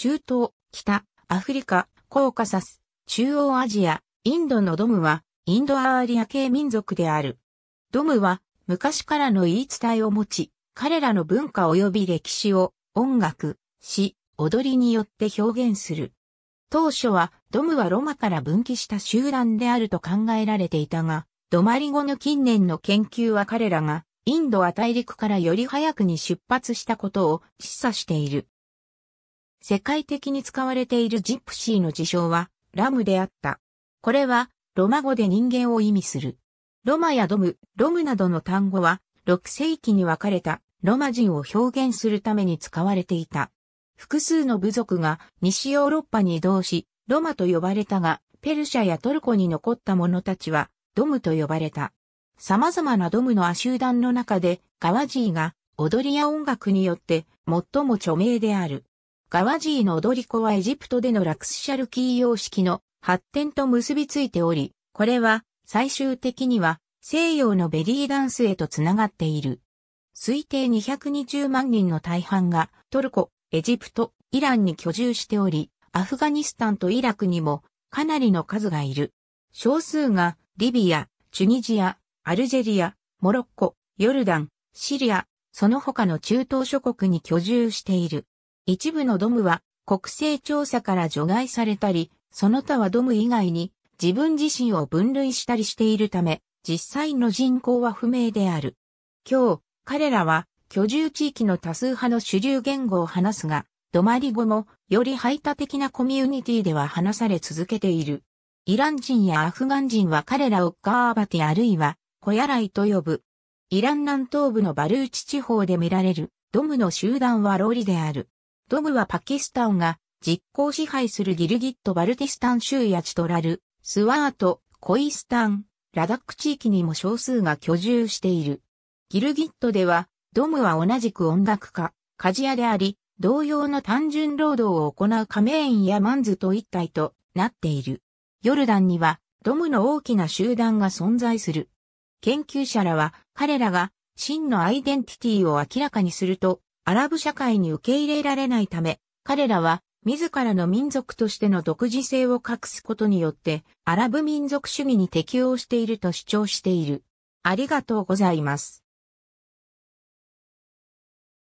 中東、北、アフリカ、コーカサス、中央アジア、インドのドムは、インドアーリア系民族である。ドムは、昔からの言い伝えを持ち、彼らの文化及び歴史を、音楽、詩、踊りによって表現する。当初は、ドムはロマから分岐した集団であると考えられていたが、ドマリ語の近年の研究は彼らが、インドは大陸からより早くに出発したことを示唆している。世界的に使われているジプシーの自称は、ラムであった。これは、ロマ語で人間を意味する。ロマやドム、ロムなどの単語は、6世紀に分かれたロマ人を表現するために使われていた。複数の部族が西ヨーロッパに移動し、ロマと呼ばれたが、ペルシャやトルコに残った者たちは、ドムと呼ばれた。様々なドムの亜集団の中で、ガワジーが、踊りや音楽によって、最も著名である。ガワジーの踊り子はエジプトでのラクスシャルキー様式の発展と結びついており、これは最終的には西洋のベリーダンスへとつながっている。推定220万人の大半がトルコ、エジプト、イランに居住しており、アフガニスタンとイラクにもかなりの数がいる。少数がリビア、チュニジア、アルジェリア、モロッコ、ヨルダン、シリア、その他の中東諸国に居住している。一部のドムは国勢調査から除外されたり、その他はドム以外に自分自身を分類したりしているため、実際の人口は不明である。今日、彼らは居住地域の多数派の主流言語を話すが、ドマリ語もより排他的なコミュニティでは話され続けている。イラン人やアフガン人は彼らをガーバティあるいはコヤライと呼ぶ。イラン南東部のバルーチ地方で見られるドムの集団はロリである。ドムはパキスタンが実効支配するギルギット・バルティスタン州やチトラル、スワート、コイスタン、ラダック地域にも少数が居住している。ギルギットでは、ドムは同じく音楽家、鍛冶屋であり、同様の単純労働を行うカメインやマンズと一体となっている。ヨルダンには、ドムの大きな集団が存在する。研究者らは、彼らが真のアイデンティティを明らかにするとアラブ社会に受け入れられないため、彼らは自らの民族としての独自性を隠すことによって、アラブ民族主義に適応していると主張している。ありがとうございます。